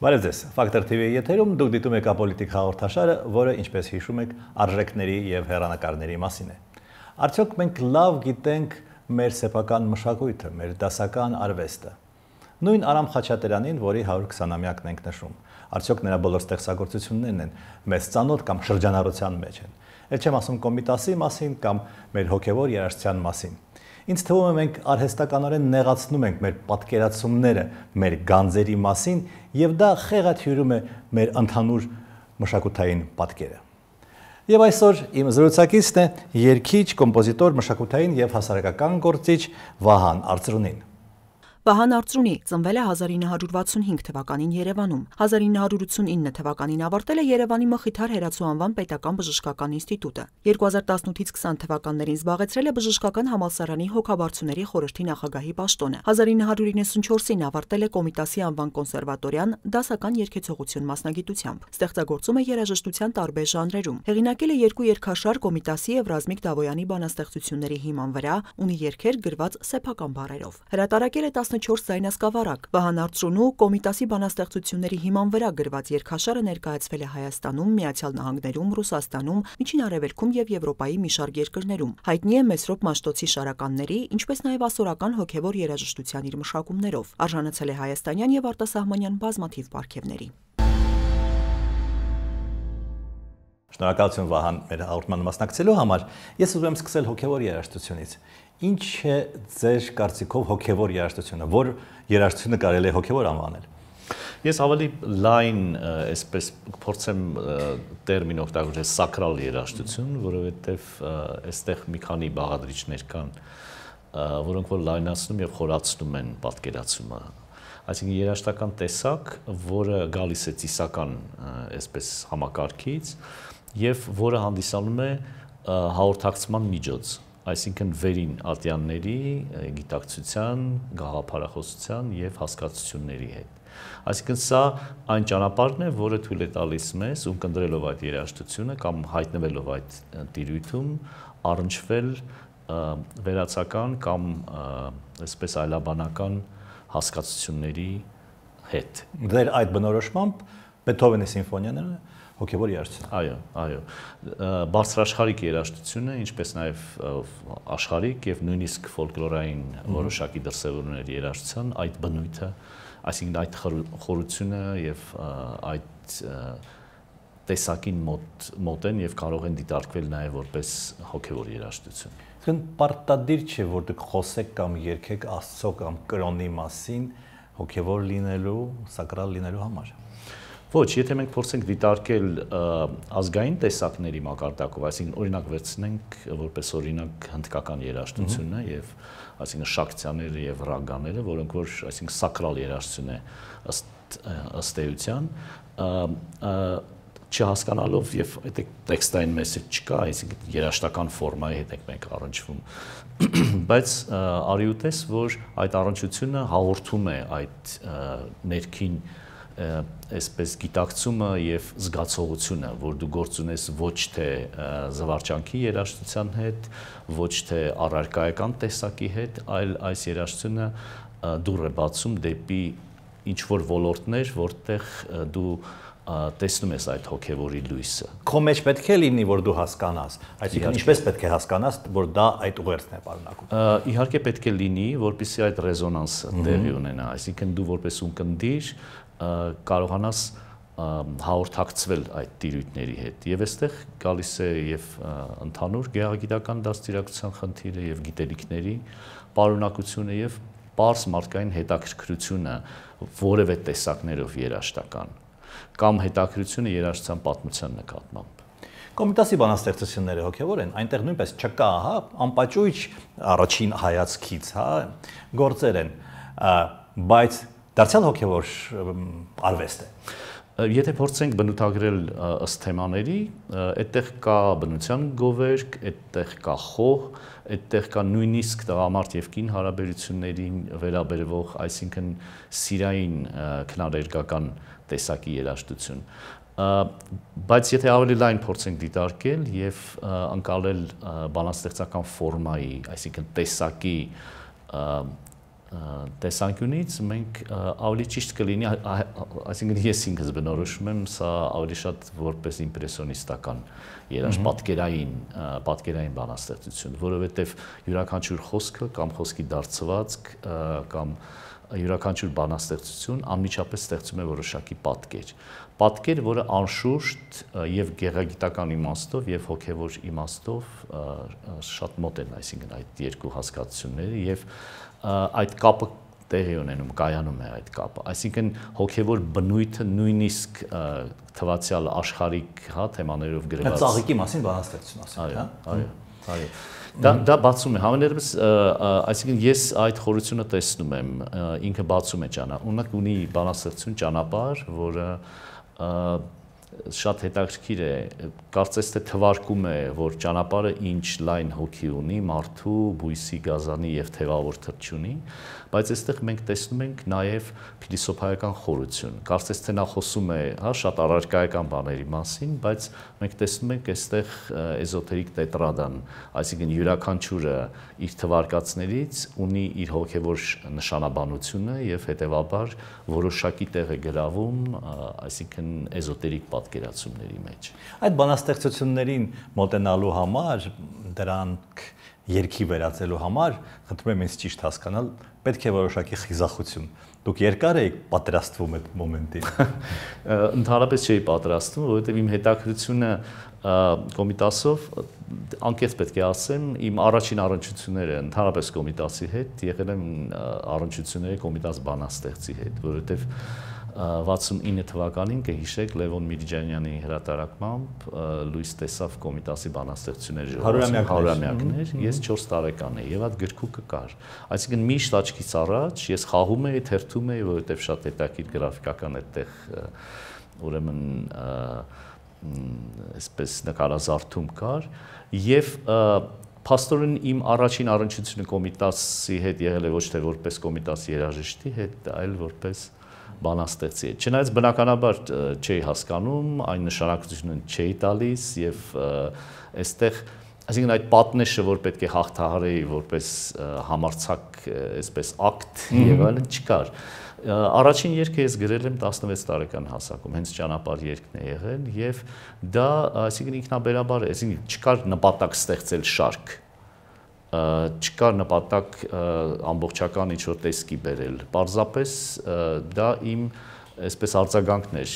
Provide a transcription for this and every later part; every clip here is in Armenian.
Բարև ձեզ։ Factor TV-ի եթերում դուք դիտում եք ապոլիտիկ հաղորդաշարը, որը, ինչպես հիշում եք, արժեքների եւ հերանեկարների մասին է։ Արդյոք մենք լավ գիտենք մեր սեփական մշակույթը, մեր դասական արվեստը։ Նույն Արամ Խաչատրյանին, որի 120-ամյակն ենք նշում, արդյոք նրա բոլոր ստեղծագործություններն են մեզ ծանոթ կամ շրջանառության մեջ են։ Էլ չեմ ասում կոմիտասի մասին կամ մեր հոգեվոր երաժշտության մասին։ Ինձ թվում է մենք արհեստականորեն նեղացնում ենք մեր պատկերացումները մեր գանձերի մասին եւ դա խեղաթյուրում է մեր ընդհանուր մշակութային պատկերը։ Եվ այսօր իմ զրուցակիցն է երկիչ, կոմպոզիտոր, մշակութային եւ հասարակական գործիչ Վահան Արծրունին։ Վահան Արծրունի ծնվել է 1965 թվականին Երևանում։ 1989 թվականին ավարտել է Երևանի Մխիթար Հերացու անվան Պետական բժշկական ինստիտուտը։ 2018-ից 20 թվականներին զբաղեցրել է բժշկական համալսարանի հոգաբարձուների խորհրդի նախագահի պաշտոնը։ 1994-ին ավարտել է Կոմիտասի անվան կոնսերվատորիան դասական երգեցողություն մասնագիտությամբ։ Ստեղծագործում է երաժշտության տարբեր ժանրերում։ Հեղինակել է երկու երգաշար Կոմիտասի եւ Ռազմիկ Դավոյանի բանաստեղծությունների հիման վրա, ունի երգեր գրված սեփական բառերով։ Հրատարակել է 10 14 զայնասկավառակ։ Վահան Արծրունու Կոմիտասի բանաստեղծությունների հիման վրա գրված երկհաշարը ներկայացվել է Հայաստանում, Միացյալ Նահանգներում, Ռուսաստանում, Միջին Արևելքում եւ Եվրոպայի մի շարք երկրներում։ Հայտնի է Մեսրոպ Մաշտոցի շարականների, ինչպես նաեւ ասորական հոգեվոր երաժշտության իր մշակումներով։ Արժանացել է հայաստանյան եւ արտասահմանյան բազմաթիվ պարգևների։ Շնորհակալություն Վահան մեր հաղորդման մասնակցելու համար։ Ես ուզում եմ սկսել հոգևոր երաժշտությունից։ Ինչ է ձեր կարծիքով հոգևոր երաժշտությունը, որ երաժշտությունը կարելի է հոգևոր անվանել։ Ես ավելի լայն, այսպես փորձեմ տերմին օգտագործել սակրալ երաժշտություն, որովհետև այստեղ մի քանի բաղադրիչներ կան, որոնք որ լայնացնում եւ խորացնում են պատկերացումը այսինքն երաշտական տեսակ, որը գալիս է ծիսական այսպես համակարգից եւ որը հանդիսանում է հաղորդակցման միջոց, այսինքն վերին ատյանների գիտակցության, գաղափարախոսության եւ հասկացությունների հետ։ Այսինքն սա այն ճանապարհն է, որը թույլ է տալիս մեզ ու կնդրելով այդ երաժշտությունը կամ հայտնվելով այդ տիրույթում առնչվել վերացական կամ այսպես այլաբանական հասկացությունների հետ։ Ձեր այդ բնորոշմամբ Բեթհովենի սիմֆոնիաները հոգեվոր երաժշտություն։ Այո, այո։ Բարձրաշխարհիկ երաժշտությունը, ինչպես նաև աշխարհիկ եւ նույնիսկ ֆոլկլորային որոշակի դրսևորումների երաժշտության այդ բնույթը, այսինքն այդ խորությունը եւ այդ տեսակին մոտ մոտ են եւ կարող են դիտարկվել նաեւ որպես հոգեվոր երաժշտություն։ Իսկն պարտադիր չէ, որ դուք խոսեք կամ երգեք Աստծո կամ կրոնի մասին հոգեվոր լինելու, սակրալ լինելու համար։ Ա Ոչ, եթե մենք փորձենք դիտարկել ազգային տեսակների մակարդակով, այսինքն օրինակ վերցնենք որպես օրինակ հնդկական երաժշտությունը եւ այսինքն շակցիաները եւ ռագաները, որոնք որ այսինքն սակրալ երաժշտություն է ըստ ըստ էության, չհասկանալով եւ այդ տեքստային մեսեջ չկա, այսինքն երաժշտական ֆորմայի հետ ենք մենք առնչվում։ Բայց արիուտես, որ այդ առնչությունը հաղորդում է այդ ներքին ա, այսպես գիտակցումը եւ զգացողությունը, որ դու գործ ունես ոչ թե զվարճանքի երաշխության հետ, ոչ թե առարկայական տեսակի հետ, այլ այս երաշխությունը դուր է բացում դեպի ինչ որ ոլորտներ, որտեղ դու տեսնում ես այդ հոգևորի լույսը։ Քո մեջ պետք է լինի, որ դու հասկանաս, այսինքն ինչպես պետք է հասկանաս, որ դա այդ ուղերձն է պարունակում։ Իհարկե պետք է լինի, որպեսզի այդ ռեզոնանսը տեղի ունենա, այսինքն դու որպես ունկնդիր կարողանաս հաղորդակցվել այդ տիրույթների հետ։ Եվ այստեղ գալիս է եւ ընդհանուր գեղագիտական դաստիարակության խնդիրը եւ գիտելիքների պարունակությունը եւ པարս մարդկային հետաքրքրությունը որևէ տեսակներով երաշտական կամ հետաքրությունը երաշտության պատմության նկատմամբ։ Կոմիտասի բանաստեղծությունները հոգևոր են, այնտեղ նույնպես չկա, հա, անպաճույճ առաջին հայացքից, հա, գործեր են, բայց դարձյալ հոգևոր արվեստ է։ Եթե փորձենք բնութագրել ըստ թեմաների, այդտեղ կա բնության գովերք, այդտեղ կա խոհ, այդտեղ կա նույնիսկ տղամարդ եւ կին հարաբերություններին վերաբերվող, այսինքն սիրային քնարերգական տեսակի երաժշտություն բայց եթե ավելի լայն փորձենք դիտարկել եւ անցալել բանաստեղծական ֆորմայի, այսինքն տեսակի տեսանկյունից մենք ավելի ճիշտ կլինի, այսինքն ես ինքս բնորոշում եմ սա ավելի շատ որպես իմպրեսիոնիստական երաժշտպատկերային պատկերային բանաստեղծություն, որովհետև յուրաքանչյուր խոսքը կամ խոսքի դարձվածք կամ յուրաքանչյուր բանաստեղծություն անմիջապես ստեղծում է որոշակի պատկեր։ Պատկեր, որը անշուշտ եւ գեղագիտական իմաստով եւ հոգեվոր իմաստով շատ մոտ են, այսինքն այդ երկու հասկացությունները եւ և այդ կապը տեղի ունենում, կայանում է այդ կապը։ Այսինքն հոգևոր բնույթը նույնիսկ թվացial աշխարհիկ, հա, թեմաներով գրված։ Ծաղիկի մասին բանաստեղծություն ասենք, հա։ Այո, այո։ Դա դա բացում է համեներս, այսինքն ես այդ խորությունը տեսնում եմ, ինքը բացում է ճանապարհ։ Ունակ ունի բանաստեղծություն ճանապարհ, որը շատ հետաքրքիր է, կարծես թե թվարկում է, որ ճանապարհը ինչ լայն հոգի ունի, մարդու, բույսի, գազանի եւ թևավոր թռչունի, բայց այստեղ մենք տեսնում ենք նաեւ փիլիսոփայական խորություն։ Կարծես թե նա խոսում է, հա, շատ առարկայական բաների մասին, բայց մենք տեսնում ենք այստեղ էզոթերիկ տետրադան, այսինքն յուրաքանչյուրը իր թվարկածներից ունի իր հոգեվոր նշանաբանությունը եւ հետեւաբար որոշակի տեղ է գրավում, այսինքն էզոթերիկ պատկերացումների մեջ։ Այդ բանաստեղծություններին մոտենալու համար դրանք երկի վերածելու համար խնդրում եմ ինձ ճիշտ հասկանալ, պետք է որոշակի խիզախություն։ Դուք երկար էիք պատրաստվում այդ մոմենտին։ Ընդհանրապես չէի պատրաստվում, որովհետև իմ հետաքրությունը կոմիտասով անկեղծ պետք է ասեմ, իմ առաջին առընչությունները ընդհանրապես կոմիտասի հետ եղել են առընչությունները կոմիտաս բանաստեղծի հետ, որովհետև 69 թվականին կհիշեք Լևոն Միրջանյանի հրատարակմամբ լույս տեսավ Կոմիտասի բանաստեղծությունների ժողովրդի հարյուրամյակներ, ես 4 տարեկան էի եւ այդ գրքուկը կար։ Այսինքն միշտ աչքից առաջ ես խաղում էի, թերթում էի, որովհետեւ շատ հետաքրքիր գրաֆիկական այդտեղ ուրեմն այսպես նկարազարդում կար եւ Պաստորին իմ առաջին առնչությունը կոմիտասի հետ եղել է ոչ թե որպես կոմիտասի երաժշտի հետ, այլ որպես բանաստեղծի է։ Չնայած բնականաբար չի հասկանում, այն նշանակությունը չի տալիս եւ այստեղ այսինքն այդ պատնեշը որ պետք է հաղթահարեի որպես համարցակ այսպես ակտ եւ այլն չկար։ Առաջին երգը ես գրել եմ 16 տարեկան հասակում, հենց ճանապարհ երգն է եղել եւ դա այսինքն ինքնաբերաբար, այսինքն չկար նպատակ ստեղծել շարք չկա նպատակ ամբողջական ինչ որ տեսքի բերել։ Պարզապես դա իմ և, այսպես արձագանքներ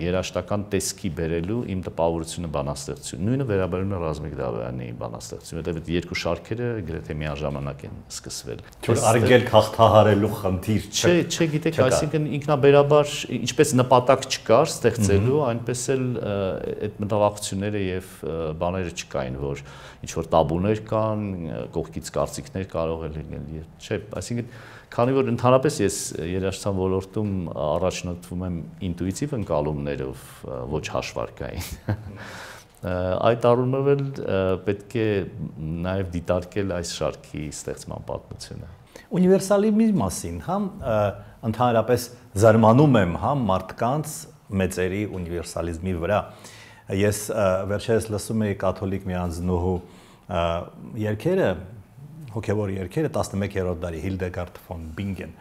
երաշտական տեսքի բերելու իմ տպավորությունը բանաստեղծություն։ Նույնը վերաբերում է Ռազմիկ Դավյանի բանաստեղծություն, որտեղ այդ երկու շարքերը գրեթե միաժամանակ են սկսվել։ Թույլ արգել հաղթահարելու խնդիր չէ։ Չէ, չգիտեք, այսինքն ինքնաբերաբար ինչպես նպատակ չկար ստեղծելու, այնպես էլ այդ մտավախությունները եւ բաները չկային, որ ինչ որ տաբուներ կան, կողքից կարծիքներ կարող է լինել։ Չէ, այսինքն Քանի որ ընդհանրապես ես երաժշտության ոլորտում առաջնորդվում եմ ինտուիտիվ ընկալումներով, ոչ հաշվարկային։ Այդ առումով էլ պետք է նաև դիտարկել այս շարքի ստեղծման պատմությունը։ Ունիվերսալիզմի մասին, հա, ընդհանրապես զարմանում եմ, հա, մարդկանց մեծերի ունիվերսալիզմի վրա։ Ես վերջերս լսում էի կաթոլիկ միանձնուհու երկերը, հոգևոր երկերը 11-րդ դարի Հիլդեգարդ ֆոն Բինգեն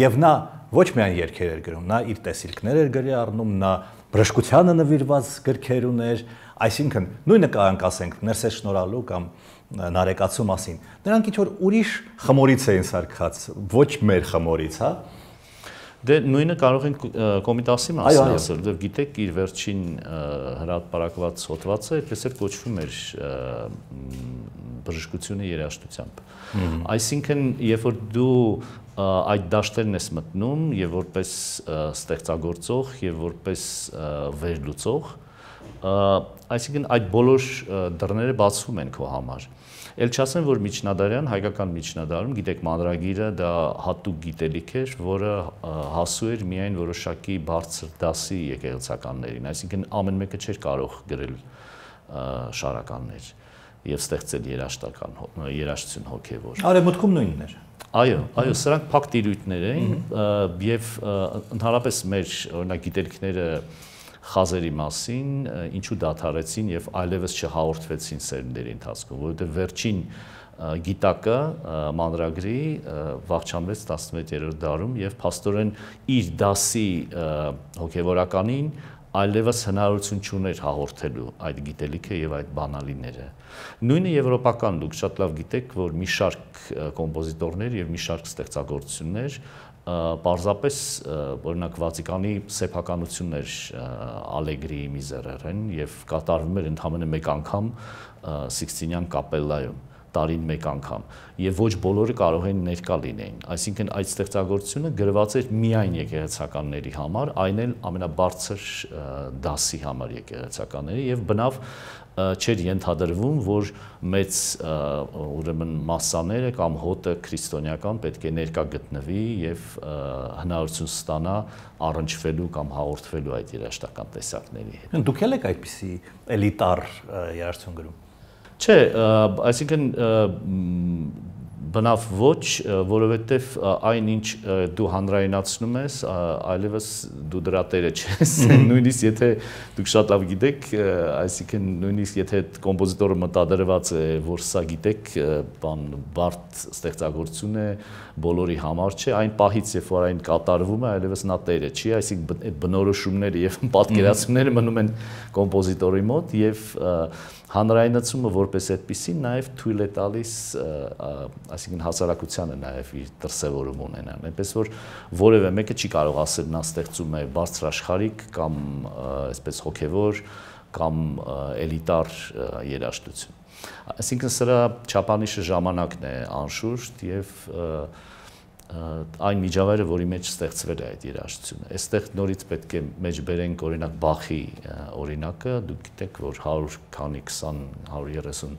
եւ նա ոչ միայն երկեր էր գրում, նա իր տեսիլքներ էր գրի առնում, նա բժշկությանը նվիրված գրքեր ուներ, այսինքն նույնը կարող ասենք ներսե շնորհալու կամ նարեկացու մասին։ Նրանք ինչ որ ուրիշ խմորից էին սարքած, ոչ մեր խմորից, հա՞ Դե նույնը կարող ենք Կոմիտասի մասին ասել, դե գիտեք իր վերջին հրապարակված հոդվածը այդպես էլ կոչվում էր բժշկությունը երաշտությամբ։ Այսինքն, երբ որ դու այդ դաշտերն ես մտնում եւ որպես ստեղծագործող եւ որպես վերլուծող, այսինքն այդ բոլոր դռները բացվում են քո համար։ Ա, Էլ չասեմ, որ միջնադարյան, հայկական միջնադարում, գիտեք, մանրագիրը դա հատուկ գիտելիք էր, որը հասու էր միայն որոշակի բարձր դասի եկեղեցականներին, այսինքն ամեն մեկը չէր կարող գրել շարականներ եւ ստեղծել երաշտական երաշտություն հոգեվոր։ Արևմուտքում նույնն էր։ Այո, այո, սրանք փակ տիրույթներ էին եւ ընդհանրապես մեր օրինակ գիտելիքները խազերի մասին, ինչու դադարեցին եւ այլևս չհաղորդվեցին սերնդերի ընթացքում, որովհետեւ վերջին գիտակը մանրագրի վաղճանվեց 16-րդ դարում եւ փաստորեն իր դասի հոգեվորականին այլևս հնարավորություն չուներ հաղորդելու այդ գիտելիքը եւ այդ բանալիները։ Նույնը եվրոպական դուք շատ լավ գիտեք, որ մի շարք կոմպոզիտորներ եւ մի շարք ստեղծագործություններ պարզապես օրինակ Վատիկանի սեփականություններ Ալեգրիի միզերերեն եւ կատարվում էր ընդամենը մեկ անգամ Սիքստինյան կապելլայում տարին մեկ անգամ եւ ոչ բոլորը կարող են ներկա լինեին այսինքն այդ ստեղծագործությունը գրված էր միայն եկեղեցականների համար այն էլ ամենաբարձր դասի համար եկեղեցականների եւ բնավ չէր ենթադրվում, որ մեծ ուրեմն massaները կամ հոտը քրիստոնեական պետք է ներկա գտնվի եւ հնարավորություն ստանա առնչվելու կամ հաղորդվելու այդ երաշտական տեսակների հետ։ Դուք եք այդպիսի էլիտար երաշտություն գրում։ Չէ, այսինքն բնավ ոչ, որովհետև այնինչ դու հանրայնացնում ես, այլևս դու դրա տերը չես։ Նույնիսկ եթե դուք շատ լավ գիտեք, այսինքն նույնիսկ եթե կոմպոզիտորը մտադրված է, որ սա գիտեք, բան բարդ ստեղծագործություն է, բոլորի համար չէ, այն պահից, երբ որ այն կատարվում է, այլևս նա տերը չի, այսինքն այդ բնորոշումները եւ պատկերացումները մնում են կոմպոզիտորի մոտ եւ և, և Հանրայնացումը որպես այդպեսին նաև թույլ է տալիս, այսինքն հասարակությանը նաև իր դրսևորում ունենալ։ Այնպես որ որևէ մեկը չի կարող ասել նա ստեղծում է բարձր աշխարհիկ կամ այսպես հոգևոր կամ էլիտար երաժշտություն։ Այսինքն սրա չափանիշը ժամանակն է անշուշտ եւ և այն միջավայրը, որի մեջ ստեղծվել է այդ երաժշտությունը։ Այստեղ նորից պետք է մեջ բերենք օրինակ Բախի օրինակը, դուք գիտեք, որ 100 քանի 20 130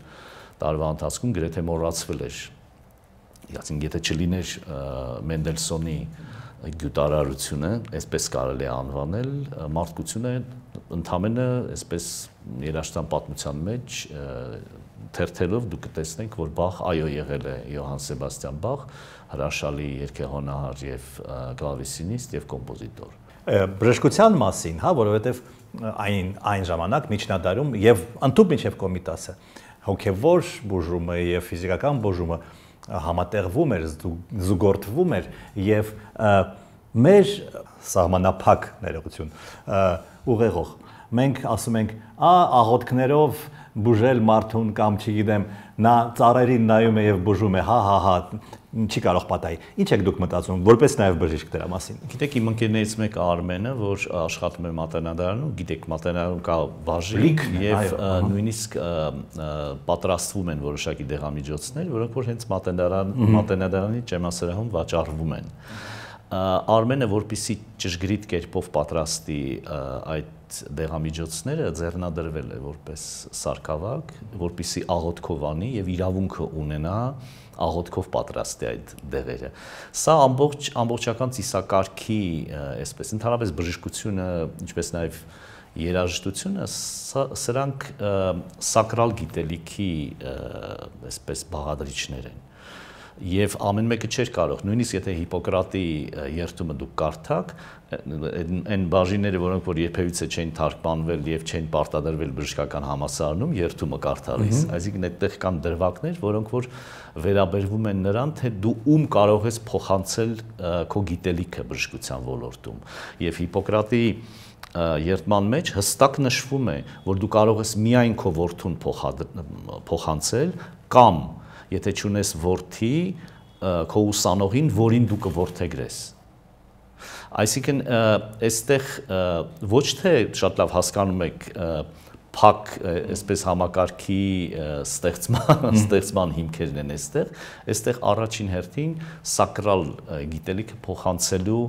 տարվա ընթացքում գրեթե մոռացվել էր։ Այսինքն եթե չլիներ Մենդելսոնի գյուտարարությունը, այսպես կարելի է անվանել, մարդկությունը ընդամենը այսպես երաժշտան պատմության մեջ թերթելով դուք կտեսնեք, որ Բախ այո եղել է Յոհան Սեբաստիան Բախ, հրաշալի երգեհոնահար եւ կլավեսինիստ եւ կոմպոզիտոր։ Բժշկության մասին, հա, որովհետեւ այն այն ժամանակ միջնադարում եւ ընդհանուր միջև կոմիտասը հոգեվոր բուժումը եւ ֆիզիկական բուժումը համատեղվում էր, զուգորդվում էր եւ մեր սահմանափակ ներողություն ուղեղող մենք ասում ենք ա աղոթքներով բուժել մարդուն կամ չգիտեմ, նա ծառերին նայում է եւ բուժում է, հա, հա, հա, չի կարող պատահի։ Ինչ եք դուք մտածում որպես նաև բժիշկ դրա մասին։ Գիտեք, իմ ընկերներից մեկը Արմենը, որ աշխատում է մատենադարանում, գիտեք, մատենադարանում կա բաժին եւ նույնիսկ պատրաստվում են որոշակի դեղամիջոցներ, որոնք որ հենց մատենադարան մատենադարանի ջեմասրահում վաճառվում են։ Ա, Արմենը որպիսի ճշգրիտ կերպով պատրաստի այդ դեղամիջոցները ձեռնադրվել է որպես սարկավակ, որպիսի աղոթքով անի եւ իրավունքը ունենա աղոթքով պատրաստի այդ դեղերը։ Սա ամբողջ ամբողջական ծիսակարգի, այսպես ընդհանրապես բժշկությունը, ինչպես նաեւ երաժշտությունը սրանք սակրալ գիտելիքի այսպես բաղադրիչներ են եւ ամեն մեկը չէր կարող նույնիսկ եթե հիպոկրատի երթումը դուք կարդաք այն բաժինները որոնք որ երբևիցե չեն թարգմանվել եւ չեն պարտադրվել բժշկական համասարանում երթումը կարդալիս այսինքն այդտեղ կան դրվագներ որոնք որ վերաբերվում են նրան թե դու ում կարող ես փոխանցել քո գիտելիքը բժշկության ոլորտում եւ հիպոկրատի երթման մեջ հստակ նշվում է որ դու կարող ես միայն քո որդուն փոխանցել կամ եթե ճունես worth-ի քո ուսանողին, որին դու կորթեգրես։ Այսինքն այստեղ ոչ թե շատ լավ հասկանում եք փակ այսպես համակարգի ստեղծման ստեղծման հիմքերն են այստեղ, այստեղ առաջին հերթին սակրալ գիտելիքը փոխանցելու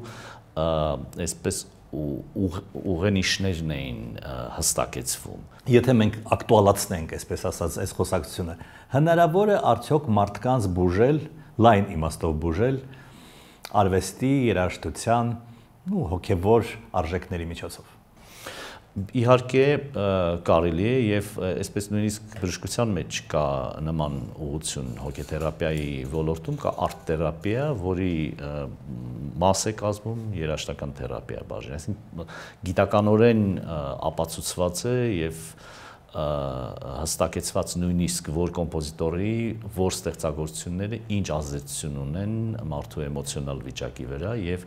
այսպես ու ուղենիշներն էին հստակեցվում։ Եթե մենք ակտուալացնենք, այսպես ասած, այս խոսակցությունը, հնարավոր է արդյոք մարդկանց բուժել, լայն իմաստով բուժել արվեստի, երաժշտության ու հոգևոր արժեքների միջոցով իհարկե կարելի է եւ այսպես նույնիսկ բժշկության մեջ կա նման ուղղություն հոգեթերապիայի ոլորտում կա արտթերապիա, որի մաս է կազմում երաշտական թերապիա բաժին։ Այսինքն գիտականորեն ապացուցված է եւ հստակեցված նույնիսկ որ կոմպոզիտորի որ ստեղծագործությունները ինչ ազդեցություն ունեն մարդու էմոցիոնալ վիճակի վրա եւ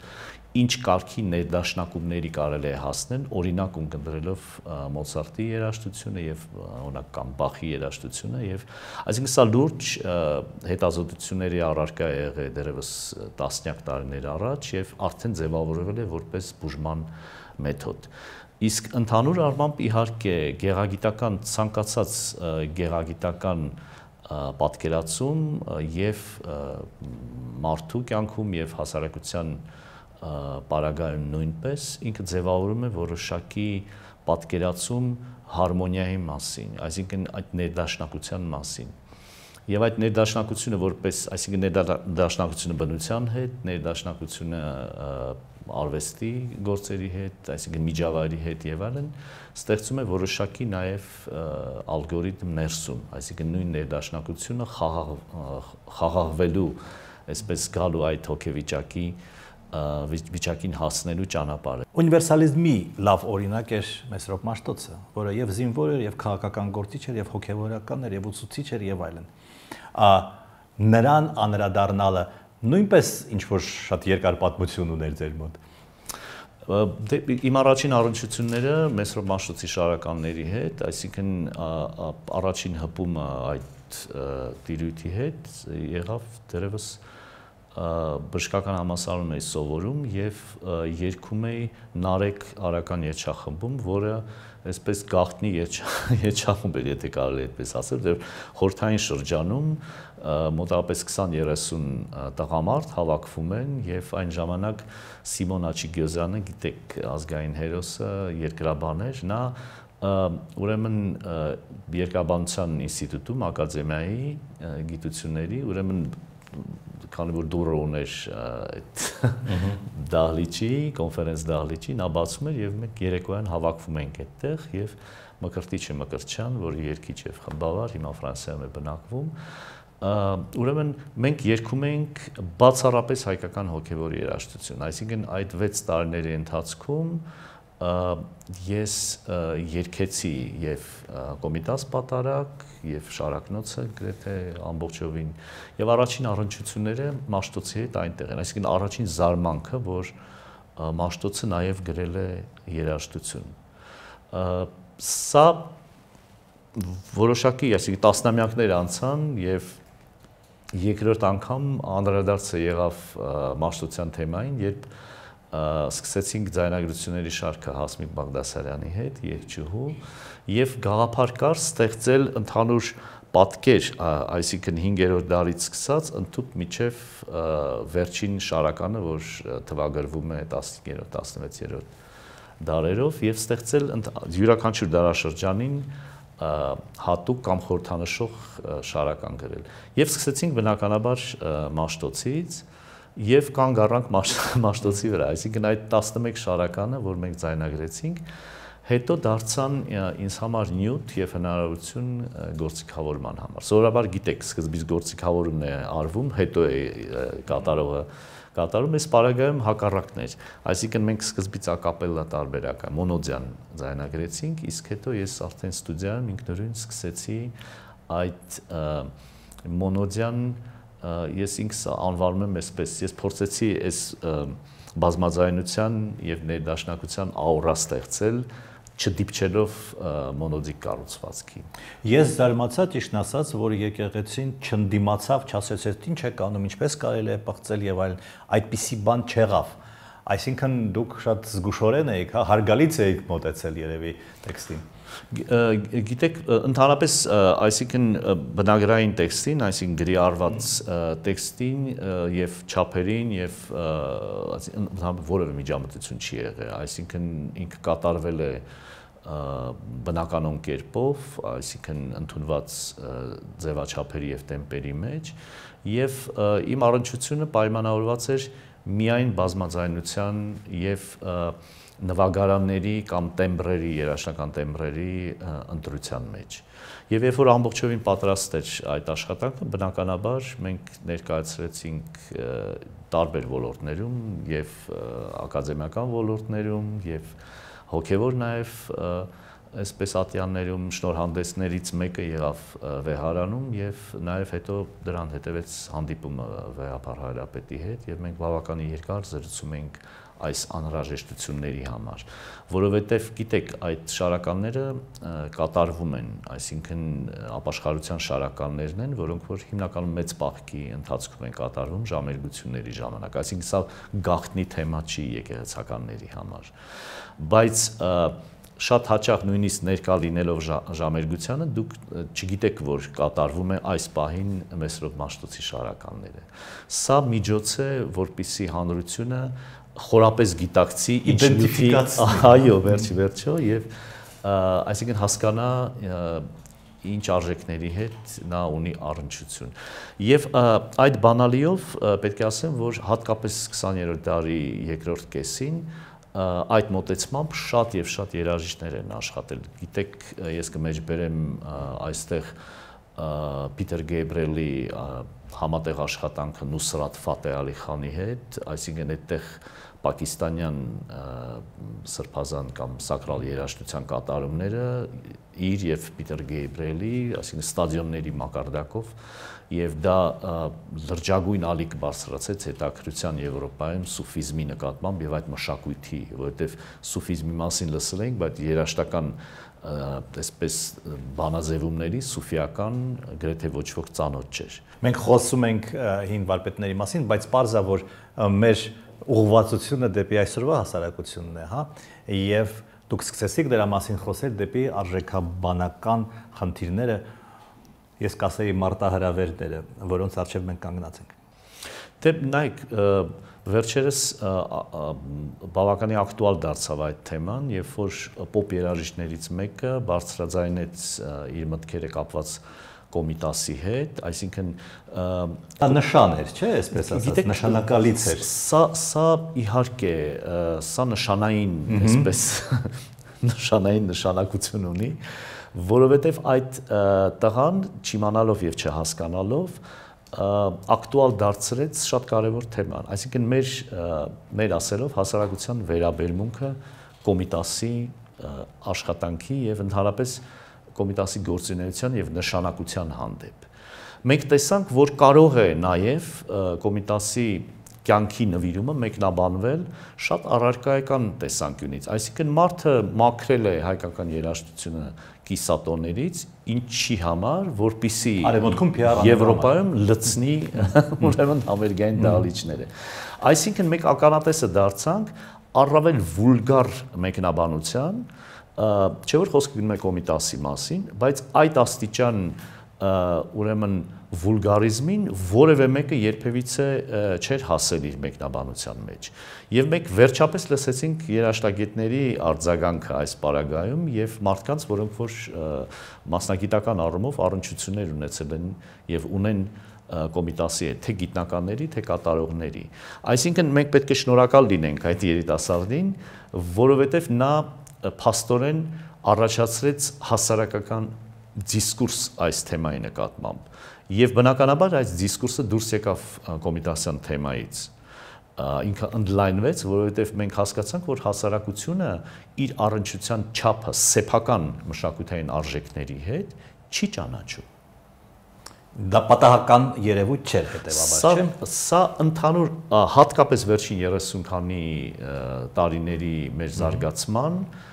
ինչ կարգի ներդաշնակումների կարելի է հասնել, օրինակ ունկնդրելով Մոցարտի երաժշտությունը եւ օրինակ կամ Բախի երաժշտությունը եւ այսինքն սա լուրջ հետազոտությունների առարկա է եղել դերևս տասնյակ տարիներ առաջ եւ արդեն ձևավորվել է որպես բուժման մեթոդ։ Իսկ ընդհանուր առմամբ իհարկե գեղագիտական ցանկացած գեղագիտական պատկերացում եւ մարդու կյանքում եւ հասարակության և պարագայում նույնպես ինքը ձևավորում է որոշակի պատկերացում հարմոնիայի մասին, այսինքն այդ ներդաշնակության մասին։ Եվ այդ ներդաշնակությունը որպես, այսինքն ներդաշնակությունը բնության հետ, ներդաշնակությունը արվեստի գործերի հետ, այսինքն միջավայրի հետ եւ այլն, ստեղծում է որոշակի նաեւ ալգորիթմ ներսում, այսինքն նույն ներդաշնակությունը խաղաղ խաղաղվելու, այսպես գալու այդ հոգեվիճակի խաղ, վիճակին հասնելու ճանապարհը։ Ունիվերսալիզմի լավ օրինակ էր Մեսրոպ Մաշտոցը, որը եւ զինվոր էր, եւ քաղաքական գործիչ էր, եւ հոգեվորական էր, եւ ուսուցիչ էր եւ այլն։ Ա նրան անդրադառնալը նույնպես ինչ որ շատ երկար պատմություն ուներ ձեր մոտ։ Դե իմ առաջին առնչությունները Մեսրոպ Մաշտոցի շարականների հետ, այսինքն առաջին հպումը այդ տիրույթի հետ եղավ դերևս ա, բժշկական համալսարանում էի սովորում եւ երգում էի Նարեկ Արական երգչախմբում, որը այսպես գախտնի երգչախմբ էր, եթե կարելի է այդպես ասել, դեռ խորթային շրջանում մոտավորապես 20-30 տղամարդ հավաքվում են եւ այն ժամանակ Սիմոն Աչիգյոզյանը, գիտեք, ազգային հերոսը, երկրաբան էր, նա ուրեմն երկրաբանության ինստիտուտում, ակադեմիայի գիտությունների, ուրեմն քանի որ դուրը ուներ այդ դահլիճի, կոնֆերենս դահլիճի, նա բացում էր եւ մենք երեկոյան հավաքվում ենք այդտեղ եւ մկրտիչը մկրտչյան, որը երկիչ եւ խմբավար, հիմա Ֆրանսիայում է բնակվում, ուրեմն մենք երգում ենք բացառապես հայկական հոգևոր երաժշտություն, այսինքն այդ 6 տարիների ընթացքում ես երկեցի եւ կոմիտաս պատարակ եւ շարակնոցը գրեթե ամբողջովին եւ առաջին առնչությունները Մաշտոցի հետ այնտեղ են այսինքն առաջին զարմանքը որ Մաշտոցը նաեւ գրել է երաժշտություն սա որոշակի, այսինքն տասնամյակներ անցան եւ երկրորդ անգամ անդրադարձը եղավ մաշտության թեմային, երբ և սկսեցինք ձայնագրությունների շարքը Հասմիկ Բաղդասարյանի հետ, եղջյուհու, եւ գաղափար կար ստեղծել ընդհանուր պատկեր, այսինքն 5-րդ դարից սկսած ընդཐུպ միջև վերջին շարականը, որ թվագրվում է 15-րդ, 16-րդ դարերով եւ ստեղծել յուրաքանչյուր դարաշրջանին հատուկ կամ խորթանշող շարական գրել։ Եվ սկսեցինք բնականաբար Մաշտոցից, եւ կանգ առանք մաշտոցի վրա, այսինքն այդ 11 շարականը, որ մենք ձայնագրեցինք, հետո դարձան ինձ համար նյութ եւ հնարավորություն գործիքավորման համար։ Սովորաբար գիտեք, սկզբից գործիքավորումն է արվում, հետո է կատարողը կատարում է սպարագայում հակառակներ։ Այսինքն մենք սկզբից ակապելլա տարբերակը մոնոդյան ձայնագրեցինք, իսկ հետո ես արդեն ստուդիայում ինքնուրույն սկսեցի այդ մոնոդյան ես ինքս անվանում եմ այսպես, ես փորձեցի այս բազմազանության եւ ներդաշնակության աուրա ստեղծել չդիպչելով մոնոդիկ կառուցվածքի։ Ես զարմացա ճիշտ ասած, որ եկեղեցին չընդդիմացավ, չասեց, այդ ինչ է կանում, ինչպես կարելի է բացել եւ այլն, այդպիսի բան չեղավ։ Այսինքն դուք շատ զգուշորեն էիք, հա, հարգալից էիք մտածել երևի տեքստին։ Գիտեք, ընդհանրապես, այսինքն բնագրային տեքստին, այսինքն գրի արված տեքստին եւ չափերին եւ ընդհանրապես որևէ միջամտություն չի եղել, այսինքն ինքը կատարվել է բնականոն կերպով, այսինքն ընդունված ձևաչափերի եւ տեմպերի մեջ եւ իմ առնչությունը պայմանավորված էր միայն բազմազանության եւ և, և, և, և, և, և, և, և, և նվագարանների կամ տեմբրերի, երաժշտական տեմբրերի ընտրության մեջ։ Եվ երբ որ ամբողջովին պատրաստ էր այդ աշխատանքը, բնականաբար մենք ներկայացրեցինք տարբեր ոլորտներում եւ ակադեմիական ոլորտներում եւ հոգեոր նաեւ այսպես ատյաններում շնորհանդեսներից մեկը եղավ Վեհարանում եւ նաեւ հետո դրան հետևեց հանդիպումը Վեհապար Հայրապետի հետ եւ մենք բավականին երկար զրուցում էինք այս անհրաժեշտությունների համար, որովհետև գիտեք, այդ շարականները կատարվում են, այսինքն ապաշխարության շարականներն են, որոնք որ հիմնականում մեծ պահքի ընթացքում են կատարվում ժամերգությունների ժամանակ, այսինքն սա գաղտնի թեմա չի եկեղեցականների համար։ Բայց շատ հաճախ նույնիսկ ներկա լինելով ժամերգությանը դուք չգիտեք որ կատարվում է այս պահին Մեսրոպ Մաշտոցի շարականները։ Սա միջոց է, որպիսի հանրությունը խորապես գիտակցի, իդենտիֆիկացնի։ Այո, վերջի վերջո եւ այսինքն հասկանա ինչ արժեքների հետ նա ունի առնչություն։ Եվ այդ բանալիով պետք է ասեմ, որ հատկապես 20-րդ դարի երկրորդ կեսին այդ մոտեցմամբ շատ եւ շատ երաժիշտներ են աշխատել։ Գիտեք, ես կմեջբերեմ այստեղ Պիտեր Գեյբրելի համատեղ աշխատանքը Նուսրատ Ֆատեալի խանի հետ, այսինքն այդտեղ այդ պակիստանյան սրբազան կամ սակրալ երաժշտության կատարումները իր եւ Պիտեր Գեյբրելի, այսինքն ստադիոնների մակարդակով եւ դա լրջագույն ալիք բարձրացեց հետաքրության Եվրոպայում սուֆիզմի նկատմամբ եւ այդ մշակույթի, որովհետեւ սուֆիզմի մասին լսել ենք, բայց երաժշտական այսպես բանազևումների սուֆիական գրեթե ոչ ոք ծանոթ չէր։ Մենք խոսում ենք հին վարպետների մասին, բայց parza որ մեր և, ուղղվածությունը դեպի այսօրվա հասարակությունն է, հա, եւ դուք սկսեցիք դրա մասին խոսել դեպի արժեքաբանական խնդիրները, ես կասեի մարտահրավերները, որոնց արժեվ մենք կանգնած ենք։ Դե նայեք, վերջերս բավականին ակտուալ դարձավ այդ թեման, երբ որ պոպ երաժիշտներից մեկը բարձրաձայնեց իր մտքերը կապված Կոմիտասի հետ, այսինքն դա նշան էր, չէ՞, այսպես ասած, նշանակալից էր։ Սա սա իհարկե սա նշանային, այսպես նշանային նշանակություն ունի, որովհետև այդ տղան չիմանալով եւ չհասկանալով ակտուալ դարձրեց շատ կարևոր թեման, այսինքն մեր մեր ասելով հասարակության վերաբերմունքը կոմիտասի աշխատանքի եւ ընդհանրապես Կոմիտասի գործունեության եւ նշանակության հանդեպ։ Մենք տեսանք, որ կարող է նաեւ Կոմիտասի կյանքի նվիրումը մեկնաբանվել շատ առարկայական տեսանկյունից։ Այսինքն մարդը մաքրել է հայկական երաժշտությունը կիսատոներից ինչի համար, որpիսի Արևմուտքում Եվրոպայում լցնի ուրեմն ամերիկյան դահլիճները։ Այսինքն մեկ ականատեսը դարձանք առավել վուլգար մեկնաբանության, չէ որ խոսքը գնում է կոմիտասի մասին, բայց այդ աստիճան ուրեմն վուլգարիզմին որևէ մեկը երբևիցե չէր հասել իր մեկնաբանության մեջ։ Եվ մենք վերջապես լսեցինք երաշտագետների արձագանքը այս պարագայում եւ մարդկանց, որոնք որ մասնագիտական առումով առնչություններ ունեցել են եւ ունեն կոմիտասի հետ, թե գիտնականների, թե կատարողների։ Այսինքն մենք պետք է շնորհակալ լինենք այդ երիտասարդին, որովհետև նա փաստորեն առաջացրեց հասարակական դիսկուրս այս թեմայի նկատմամբ եւ բնականաբար այս դիսկուրսը դուրս եկավ կոմիտասյան թեմայից ինքը ընդլայնվեց, որովհետև մենք հասկացանք, որ հասարակությունը իր առնչության չափը սեփական մշակութային արժեքների հետ չի ճանաչում։ Դա պատահական երևույթ չէր հետևաբար, չէ՞։ Սա ընդհանուր հատկապես վերջին 30 քանի տարիների մեր զարգացման mm -hmm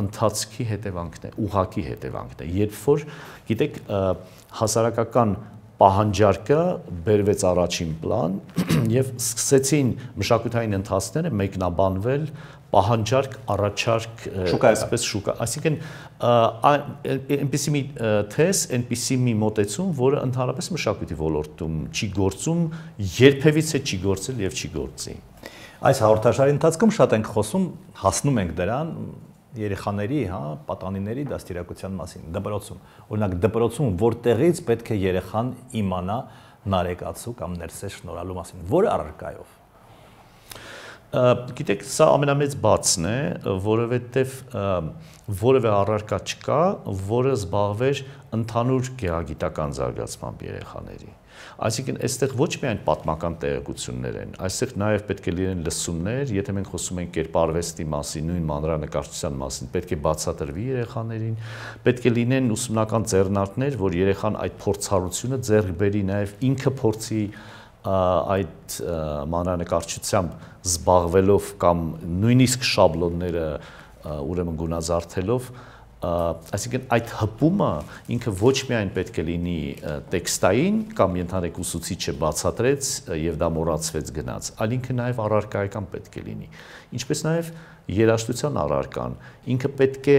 ընթացքի հետևանքն է, ուղակի հետևանքն է։ Երբ որ, գիտեք, հասարակական պահանջարկը բերվեց առաջին պլան եւ սկսեցին մշակութային ընթացները մեկնաբանվել պահանջարկ առաջարկ այսպես շուկա այսինքն այնպիսի մի թես այնպիսի մի մոտեցում որը ընդհանրապես մշակույթի ոլորտում չի գործում երբևիցե չի գործել եւ չի գործի Այս հաղորդաշարի ընթացքում շատ ենք խոսում, հասնում ենք դրան երեխաների, հա, պատանիների դաստիարակության մասին, դպրոցում։ Օրինակ դպրոցում որտեղից պետք է երեխան իմանա նարեկացու կամ ներսե շնորհալու մասին, որ առարկայով։ Գիտեք, սա ամենամեծ բացն է, որովհետև որևէ առարկա չկա, որը զբաղվեր ընդհանուր գեղագիտական զարգացմամբ երեխաների Այսինքն այստեղ ոչ միայն պատմական տեղեկություններ են, այստեղ նաև պետք է լինեն լսումներ, եթե մենք խոսում ենք կերպարվեստի մասին, նույն մանրանկարչության մասին, պետք է բացատրվի երեխաներին, պետք է լինեն ուսումնական ձեռնարկներ, որ երեխան այդ փորձառությունը ձեռք բերի նաև ինքը փորձի այդ մանրանկարչությամբ զբաղվելով կամ նույնիսկ շաբլոնները ուրեմն գունազարդելով այսինքն այդ հպումը ինքը ոչ միայն պետք է լինի տեքստային կամ ընդհանրեք ուսուցիչը բացատրեց եւ դա մոռացվեց գնաց, այլ ինքը նաեւ առարկայական պետք է լինի։ Ինչպես նաեւ երաշտության առարկան, ինքը պետք է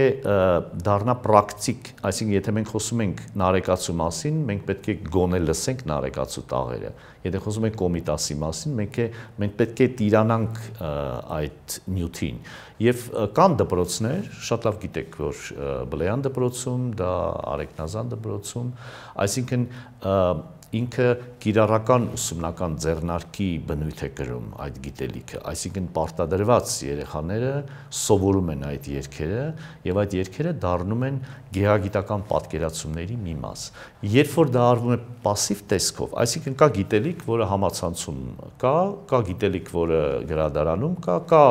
դառնա պրակտիկ, այսինքն եթե մենք խոսում ենք նարեկացու մասին, մենք պետք է գոնե լսենք նարեկացու տաղերը։ Եթե խոսում ենք կոմիտասի մասին, մենք է մենք պետք է տիրանանք այդ նյութին։ Եվ կան դպրոցներ, շատ լավ գիտեք, որ Բլեյան դպրոցում, դա Արեկնազան դպրոցում, այսինքն ինքը կիրառական ուսումնական ձեռնարկի բնույթ է գրում այդ գիտելիքը, այսինքն պարտադրված երեխաները սովորում են այդ երգերը եւ այդ երգերը դառնում են գեղագիտական պատկերացումների մի մաս։ Երբ որ դա արվում է пассив տեսքով, այսինքն կա գիտելիք, որը համացանցում կա, կա գիտելիք, որը գրադարանում կա, կա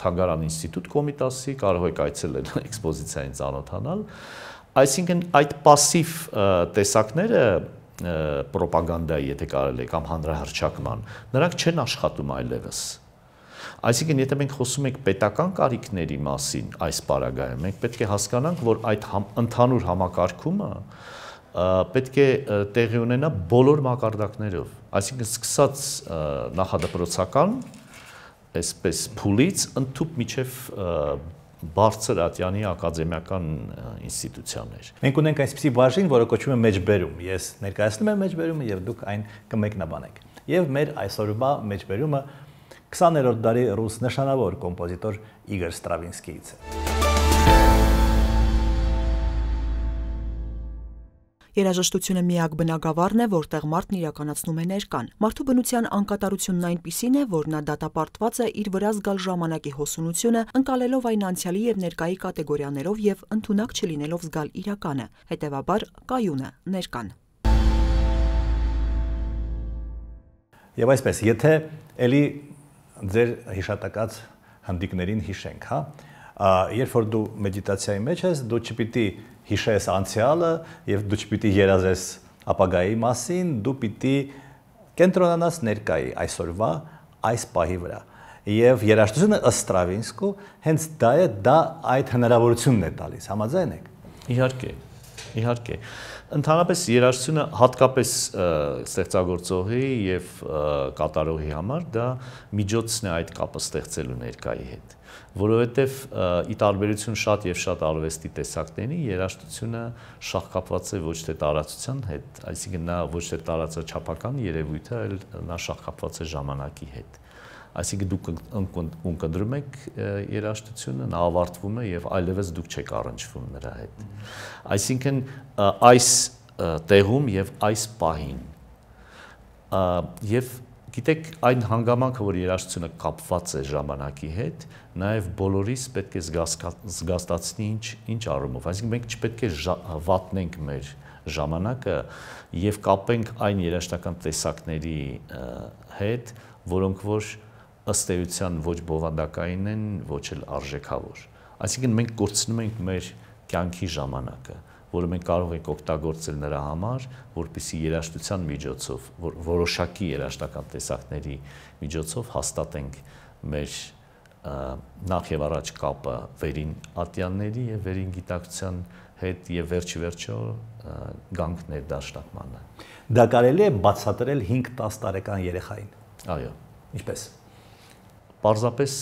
Թանգարան ինստիտուտ կոմիտասի, կարող եք այցելել էքսպոզիցիային ծանոթանալ։ Այսինքն այդ пассив տեսակները ռոպագանդայի, եթե կարել է, կամ հանրահրճակման, նրանք չեն աշխատում այլևս։ Այսինքն, եթե մենք խոսում ենք պետական կարիքների մասին այս պարագայում, մենք պետք է հասկանանք, որ այդ համ, ընդհանուր համակարգումը պետք է տեղի ունենա բոլոր մակարդակներով։ Այսինքն, սկսած նախադպրոցական այսպես փուլից ընդཐուպ միջև բարձր Ատյանի ակադեմիական ինստիտուցիաներ։ Մենք ունենք այսպիսի բաժին, որը կոչվում է մեջբերում։ Ես ներկայացնում եմ մեջբերումը եւ դուք այն կմեկնաբանեք։ Եվ մեր այսօրվա մեջբերումը 20-րդ դարի ռուս նշանավոր կոմպոզիտոր Իգոր Ստրավինսկիից է։ Երաժշտությունը միակ բնագավառն է, որտեղ մարդն իրականացնում է ներկան։ Մարդու բնության անկատարությունն այնպիսին է, որ նա դատապարտված է իր վրա զգալ ժամանակի հոսունությունը, ընկալելով այն անցյալի եւ ներկայի կատեգորիաներով եւ ընդունակ չլինելով զգալ իրականը, հետեւաբար կայունը, ներկան։ Եվ այսպես, եթե ելի ձեր հիշատակած հնդիկներին հիշենք, հա, երբ որ դու մեդիտացիայի մեջ ես, դու չպիտի հիշես անցյալը եւ դու չպիտի երազես ապագայի մասին, դու պիտի կենտրոնանաս ներկայի այսօրվա այս պահի վրա։ Եվ երաժշտությունը ըստ Ստրավինսկու հենց դա է, դա այդ հնարավորությունն է տալիս, համաձայն եք։ Իհարկե։ Իհարկե։ Իհարկե Ընդհանրապես երաշխությունը հատկապես ստեղծագործողի եւ կատարողի համար դա միջոցն է այդ կապը ստեղծելու ներկայի հետ, որովհետեւ ի տարբերություն շատ եւ շատ արվեստի տեսակների երաշխությունը շահկապված է ոչ թե տարածության հետ, այսինքն նա ոչ թե տարածաչափական երևույթ է, այլ նա շահկապված է ժամանակի հետ այսինքն դուք ընկնդրում եք երաշտությունը, նա ավարտվում է եւ այլևս դուք չեք առնչվում նրա հետ։ Այսինքն այս տեղում եւ այս պահին եւ գիտեք այն հանգամանքը, որ երաշտությունը կապված է ժամանակի հետ, նաև բոլորիս պետք է զգաստացնի ինչ ինչ առումով։ Այսինքն մենք չպետք է վատնենք մեր ժամանակը եւ կապենք այն երաշտական տեսակների հետ, որոնք որ ըստ էության ոչ բովանդակային են, ոչ էլ արժեքավոր։ Այսինքն մենք կորցնում ենք մեր կյանքի ժամանակը, որը մենք կարող ենք օգտագործել նրա համար, որպիսի երաշտության միջոցով, որ, որոշակի երաշտական տեսակների միջոցով հաստատենք մեր նախ եւ առաջ կապը վերին ատյանների եւ վերին գիտակցության հետ եւ վերջի վերջո գանք ներդաշնակմանը։ Դա կարելի է բացատրել 5-10 տարեկան երեխային։ Այո։ Ինչպես։ Պարզապես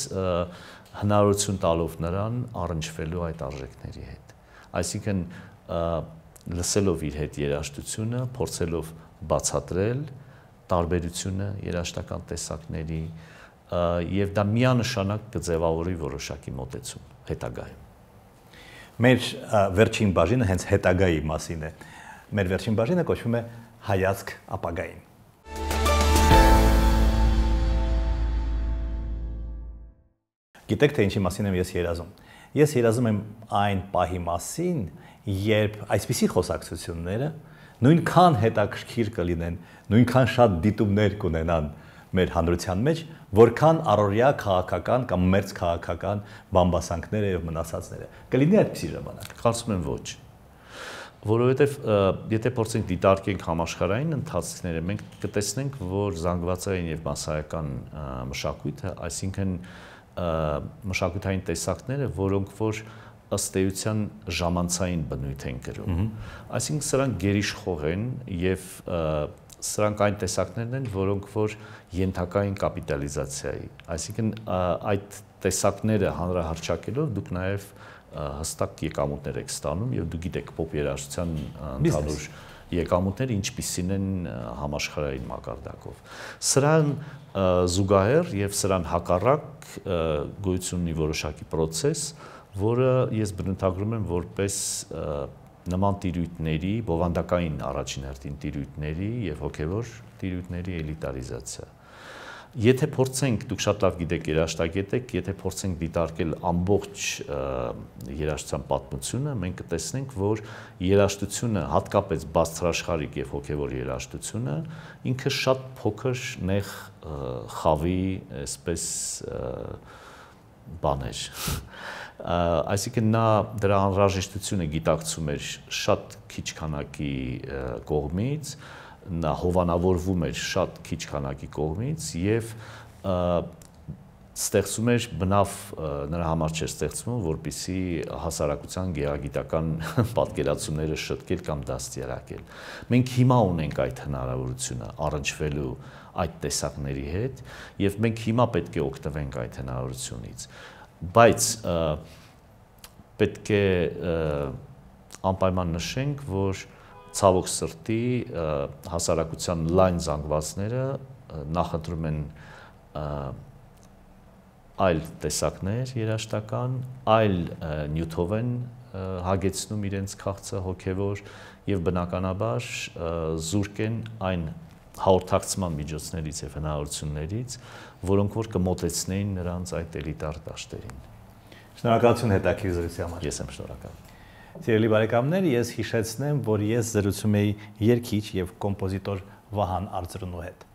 հնարություն տալով նրան առնչվելու այդ արժեքների հետ։ Այսինքն լսելով իր հետ երաշտությունը, փորձելով բացատրել տարբերությունը երաշտական տեսակների եւ դա միանշանակ կձևավորի որոշակի մոտեցում հետագայում։ Մեր վերջին բաժինը հենց հետագայի մասին է։ Մեր վերջին բաժինը կոչվում է հայացք ապագային։ Գիտեք թե ինչի մասին եմ ես երազում։ Ես երազում եմ այն պահի մասին, երբ այսպիսի խոսակցությունները նույնքան հետաքրքիր կլինեն, նույնքան շատ դիտումներ կունենան մեր հանրության մեջ, որքան առօրյա քաղաքական կամ մերձ քաղաքական բամբասանքները եւ մնացածները։ Կլինի այդպիսի ժամանակ։ Կարծում եմ ոչ որովհետև եթե փորձենք դիտարկենք համաշխարհային ընթացքները, մենք կտեսնենք, որ զանգվածային եւ մասսայական մշակույթը, այսինքն մշակութային տեսակները, որոնք որ ըստ էության ժամանցային բնույթ են գրում։ Այսինքն սրանք գերիշխող են եւ սրանք այն տեսակներն են, որոնք որ յենթակային կապիտալիզացիայի, այսինքն այդ տեսակները հանրահարճակելով դուք նաեւ հստակ եկամուտներ եք ստանում եւ դու գիտեք pop երաժշտության ընդհանուր եկամուտները ինչպիսին են համաշխարհային մակարդակով։ Սրան զուգահեռ եւ սրան հակառակ գույություն ունի որոշակի process, որը ես բնութագրում եմ որպես նման տիրույթների, բովանդակային առաջին հերթին տիրույթների եւ հոգեվոր տիրույթների էլիտարիզացիա։ Եթե փորձենք, դուք շատ լավ գիտեք երաշտագետ եք, եթե փորձենք դիտարկել ամբողջ երաշտության պատմությունը, մենք կտեսնենք, որ երաշտությունը, հատկապես բարձրաշխարհիկ եւ հոգեվոր երաշտությունը, ինքը շատ փոքր նեղ խավի, այսպես բաներ։ Այսինքն նա դրա անհրաժեշտությունը գիտակցում էր շատ քիչ քանակի կողմից, և նա հովանավորվում էր շատ քիչ քանակի կողմից եւ ստեղծում էր բնավ նրա համար չէր ստեղծվում, որպիսի հասարակության գեղագիտական պատկերացումները շտկել կամ դաստիարակել։ Մենք հիմա ունենք այդ հնարավորությունը առնչվելու այդ տեսակների հետ եւ մենք հիմա պետք է օգտվենք այդ հնարավորությունից։ Բայց պետք է անպայման նշենք, որ և, ցավոք սրտի հասարակության լայն զանգվածները նախընտրում են այլ տեսակներ երաշտական, այլ նյութովեն հագեցնում իրենց քաղցը հոգևոր եւ բնականաբար զուրկ են այն հաղորդակցման միջոցներից եւ հնարավորություններից, որոնք որ կմոտեցնեին նրանց այդ էլիտար դաշտերին։ Շնորհակալություն հետաքրքիր զրույցի համար։ Ես եմ շնորհակալ։ Սիրելի բարեկամներ, ես հիշեցնեմ, որ ես զրուցում էի երգիչ եւ կոմպոզիտոր Վահան Արձրունու հետ։